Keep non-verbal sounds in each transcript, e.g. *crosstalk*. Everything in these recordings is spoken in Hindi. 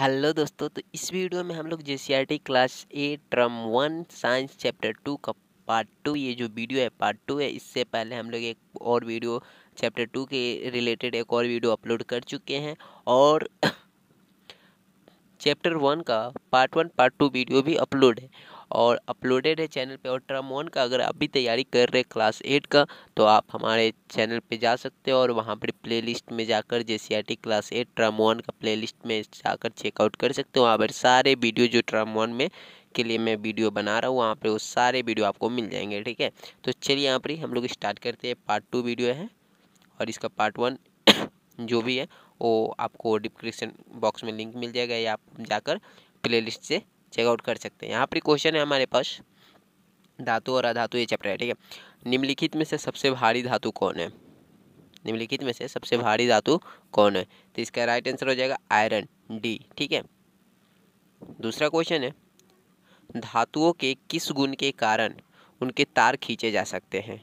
हेलो दोस्तों तो इस वीडियो में हम लोग J class eight term one science chapter two का पार्ट टू ये जो वीडियो है पार्ट टू है इससे पहले हम लोग एक और वीडियो चैप्टर टू के रिलेटेड एक और वीडियो अपलोड कर चुके हैं और चैप्टर *coughs* वन का part one part two video भी अपलोड है और अपलोडेड है चैनल पे और टर्म वन का अगर आप भी तैयारी कर रहे क्लास एट का तो आप हमारे चैनल पे जा सकते हो और वहाँ पर प्ले लिस्ट में जाकर J C R T class eight term one का प्ले लिस्ट में जाकर चेकआउट कर सकते हो वहाँ पर सारे वीडियो जो टर्म वन में के लिए मैं वीडियो बना रहा हूँ वहाँ पर वो सारे वीडियो आपको मिल जाएंगे ठीक है तो चलिए यहाँ पर हम लोग स्टार्ट करते हैं पार्ट टू वीडियो है और इसका पार्ट वन *coughs* जो भी है वो आपको डिस्क्रिप्शन बॉक्स में लिंक मिल जाएगा या आप जाकर प्लेलिस्ट से चेकआउट कर सकते हैं यहाँ पर क्वेश्चन है हमारे पास धातु और अधातु ये चैप्टर है ठीक है निम्नलिखित में से सबसे भारी धातु कौन है निम्नलिखित में से सबसे भारी धातु कौन है तो इसका राइट आंसर हो जाएगा आयरन डी ठीक है दूसरा क्वेश्चन है धातुओं के किस गुण के कारण उनके तार खींचे जा सकते हैं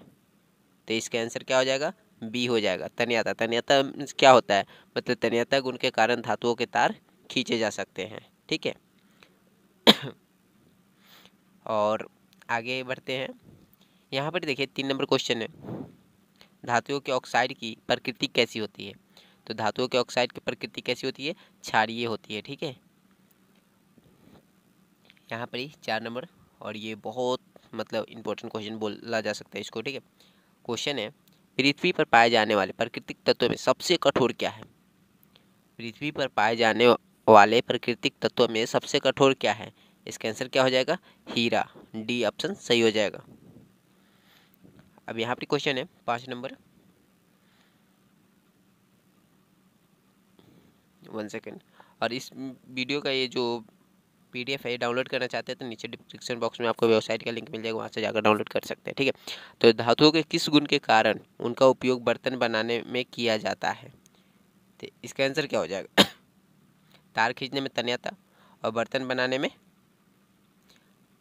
तो इसका आंसर क्या हो जाएगा बी हो जाएगा तन्याता तन्याता क्या होता है मतलब तन्याता गुण के कारण धातुओं के तार खींचे जा सकते हैं ठीक है और आगे बढ़ते हैं यहाँ पर देखिए तीन नंबर क्वेश्चन है धातुओं के ऑक्साइड की प्रकृति कैसी होती है तो धातुओं के ऑक्साइड की प्रकृति कैसी होती है क्षारीय होती है ठीक है यहाँ पर ही चार नंबर और ये बहुत मतलब इम्पोर्टेंट क्वेश्चन बोला जा सकता है इसको ठीक है क्वेश्चन है पृथ्वी पर पाए जाने वाले प्राकृतिक तत्वों में सबसे कठोर क्या है पृथ्वी पर पाए जाने वाले प्राकृतिक तत्वों में सबसे कठोर क्या है इसका आंसर क्या हो जाएगा हीरा डी ऑप्शन सही हो जाएगा अब यहाँ पर क्वेश्चन है पाँच नंबर वन सेकेंड और इस वीडियो का ये जो पीडीएफ है डाउनलोड करना चाहते हैं तो नीचे डिस्क्रिप्शन बॉक्स में आपको वेबसाइट का लिंक मिल जाएगा वहाँ से जाकर डाउनलोड कर सकते हैं ठीक है तो धातुओं के किस गुण के कारण उनका उपयोग बर्तन बनाने में किया जाता है तो इसका आंसर क्या हो जाएगा तार खींचने में तन्यता और बर्तन बनाने में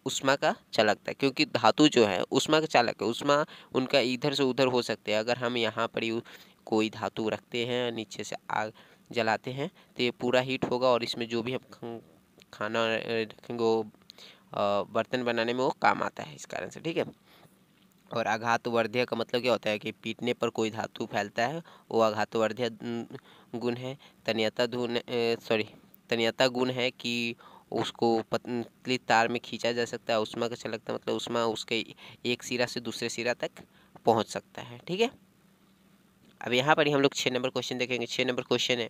उष्मा का चालक था क्योंकि धातु जो है उष्मा का चालक है उष्मा उनका इधर से उधर हो सकते हैं अगर हम यहाँ पर कोई धातु रखते हैं नीचे से आग जलाते हैं तो ये पूरा हीट होगा और इसमें जो भी हम खाना रखेंगे वो बर्तन बनाने में वो काम आता है इस कारण से ठीक है और आघात वर्ध्य का मतलब क्या होता है कि पीटने पर कोई धातु फैलता है वो आघात वर्ध्य गुण है तन्यता धुन सॉरी तन्यता गुण है कि उसको पतली तार में खींचा जा सकता है उष्मा का है मतलब उष्मा उसके एक सिरा से दूसरे सिरा तक पहुंच सकता है ठीक है अब यहाँ पर ही हम लोग छः नंबर क्वेश्चन देखेंगे छः नंबर क्वेश्चन है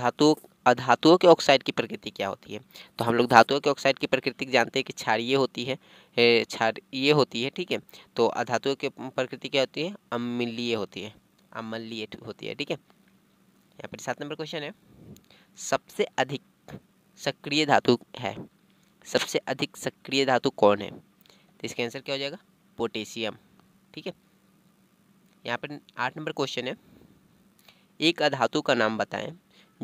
धातुओं अधातुओं के ऑक्साइड की प्रकृति क्या होती है तो हम लोग धातुओं के ऑक्साइड की प्रकृति जानते हैं कि क्षारिय होती है ये होती है ठीक है तो अधातुओं की प्रकृति क्या होती है अम्लीय होती है अम्लीय होती है ठीक है यहाँ पर सात नंबर क्वेश्चन है सबसे अधिक सक्रिय धातु है सबसे अधिक सक्रिय धातु कौन है तो इसका आंसर क्या हो जाएगा पोटेशियम ठीक है यहाँ पर आठ नंबर क्वेश्चन है एक अधातु का नाम बताएं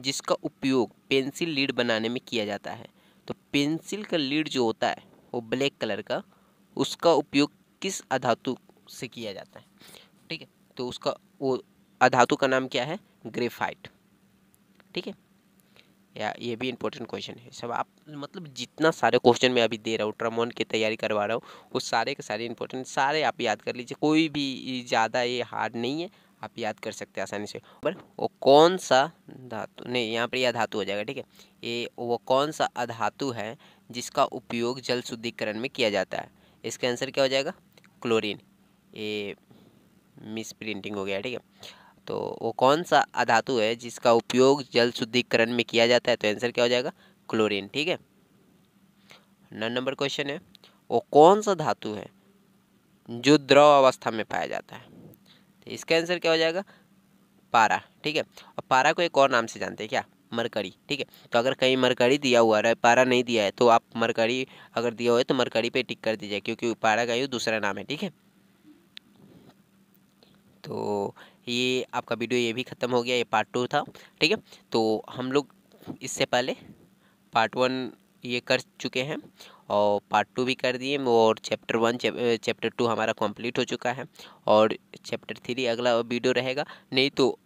जिसका उपयोग पेंसिल लीड बनाने में किया जाता है तो पेंसिल का लीड जो होता है वो ब्लैक कलर का उसका उपयोग किस अधातु से किया जाता है ठीक है तो उसका वो अधातु का नाम क्या है ग्रेफाइट ठीक है या ये भी इंपॉर्टेंट क्वेश्चन है सब आप मतलब जितना सारे क्वेश्चन मैं अभी दे रहा हूँ ट्रमोन की तैयारी करवा रहा हूँ वो सारे के सारे इंपॉर्टेंट सारे आप याद कर लीजिए कोई भी ज़्यादा ये हार्ड नहीं है आप याद कर सकते हैं आसानी से पर वो कौन सा धातु नहीं यहाँ पर यह धातु हो जाएगा ठीक है ये वो कौन सा अधातु है जिसका उपयोग जल शुद्धिकरण में किया जाता है इसका आंसर क्या हो जाएगा क्लोरीन ये मिस प्रिंटिंग हो गया ठीक है तो वो कौन सा अधातु है जिसका उपयोग जल शुद्धिकरण में किया जाता है तो आंसर क्या हो जाएगा क्लोरीन ठीक है नौ नंबर क्वेश्चन है वो कौन सा धातु है जो द्रव अवस्था में पाया जाता है तो इसका आंसर क्या हो जाएगा पारा ठीक है और पारा को एक और नाम से जानते हैं क्या मरकड़ी ठीक है तो अगर कहीं मरकड़ी दिया हुआ है पारा नहीं दिया है तो आप मरकड़ी अगर दिया हुआ है तो मरकड़ी पे टिक कर दीजिए क्योंकि पारा का ही दूसरा नाम है ठीक है तो ये आपका वीडियो ये भी ख़त्म हो गया ये पार्ट टू था ठीक है तो हम लोग इससे पहले पार्ट वन ये कर चुके हैं और पार्ट टू भी कर दिए और चैप्टर वन चैप्टर टू हमारा कंप्लीट हो चुका है और चैप्टर थ्री अगला वीडियो रहेगा नहीं तो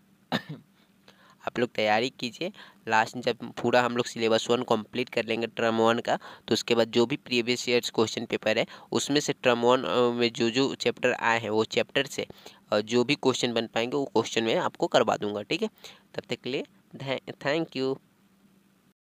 आप लोग तैयारी कीजिए लास्ट में जब पूरा हम लोग सिलेबस वन कंप्लीट कर लेंगे टर्म वन का तो उसके बाद जो भी प्रीवियस ईयर्स क्वेश्चन पेपर है उसमें से टर्म वन में जो जो चैप्टर आए हैं वो चैप्टर से जो भी क्वेश्चन बन पाएंगे वो क्वेश्चन मैं आपको करवा दूंगा ठीक है तब तक के लिए थैंक यू